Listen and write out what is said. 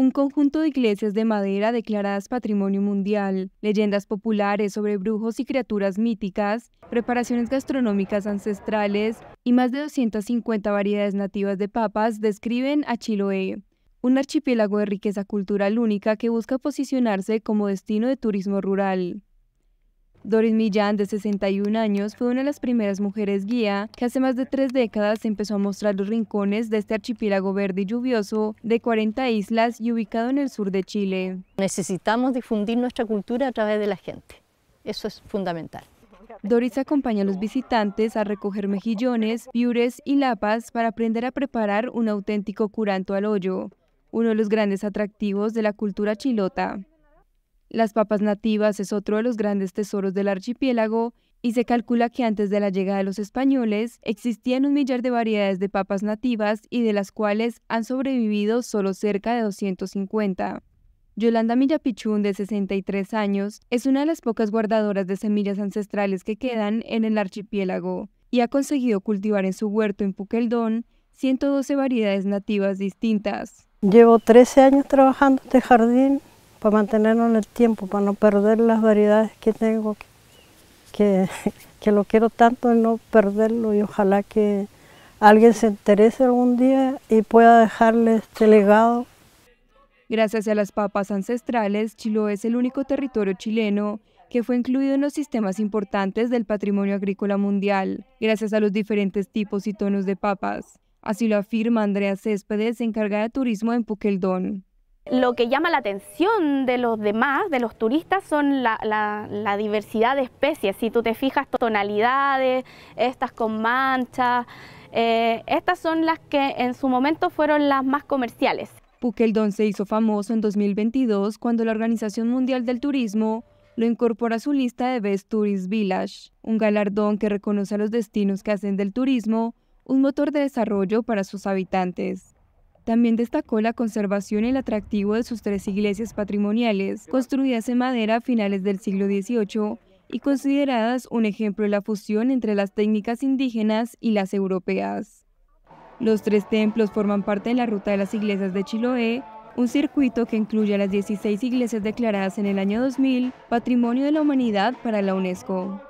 un conjunto de iglesias de madera declaradas Patrimonio Mundial, leyendas populares sobre brujos y criaturas míticas, preparaciones gastronómicas ancestrales y más de 250 variedades nativas de papas describen a Chiloé, un archipiélago de riqueza cultural única que busca posicionarse como destino de turismo rural. Doris Millán, de 61 años, fue una de las primeras mujeres guía que hace más de tres décadas empezó a mostrar los rincones de este archipiélago verde y lluvioso de 40 islas y ubicado en el sur de Chile. Necesitamos difundir nuestra cultura a través de la gente. Eso es fundamental. Doris acompaña a los visitantes a recoger mejillones, piures y lapas para aprender a preparar un auténtico curanto al hoyo, uno de los grandes atractivos de la cultura chilota. Las papas nativas es otro de los grandes tesoros del archipiélago y se calcula que antes de la llegada de los españoles existían un millar de variedades de papas nativas y de las cuales han sobrevivido solo cerca de 250. Yolanda Millapichún, de 63 años, es una de las pocas guardadoras de semillas ancestrales que quedan en el archipiélago y ha conseguido cultivar en su huerto en Puqueldón 112 variedades nativas distintas. Llevo 13 años trabajando este jardín para mantenerlo en el tiempo, para no perder las variedades que tengo, que, lo quiero tanto y no perderlo y ojalá que alguien se interese algún día y pueda dejarle este legado. Gracias a las papas ancestrales, Chiloé es el único territorio chileno que fue incluido en los sistemas importantes del patrimonio agrícola mundial, gracias a los diferentes tipos y tonos de papas. Así lo afirma Andrea Céspedes, encargada de turismo en Puqueldón. Lo que llama la atención de los demás, de los turistas, son la, diversidad de especies. Si tú te fijas, tonalidades, estas con manchas, eh, estas son las que en su momento fueron las más comerciales. Pukeldon se hizo famoso en 2022 cuando la Organización Mundial del Turismo lo incorpora a su lista de Best Tourist Village, un galardón que reconoce a los destinos que hacen del turismo un motor de desarrollo para sus habitantes. También destacó la conservación y el atractivo de sus tres iglesias patrimoniales, construidas en madera a finales del siglo XVIII y consideradas un ejemplo de la fusión entre las técnicas indígenas y las europeas. Los tres templos forman parte de la Ruta de las Iglesias de Chiloé, un circuito que incluye a las 16 iglesias declaradas en el año 2000 Patrimonio de la Humanidad para la UNESCO.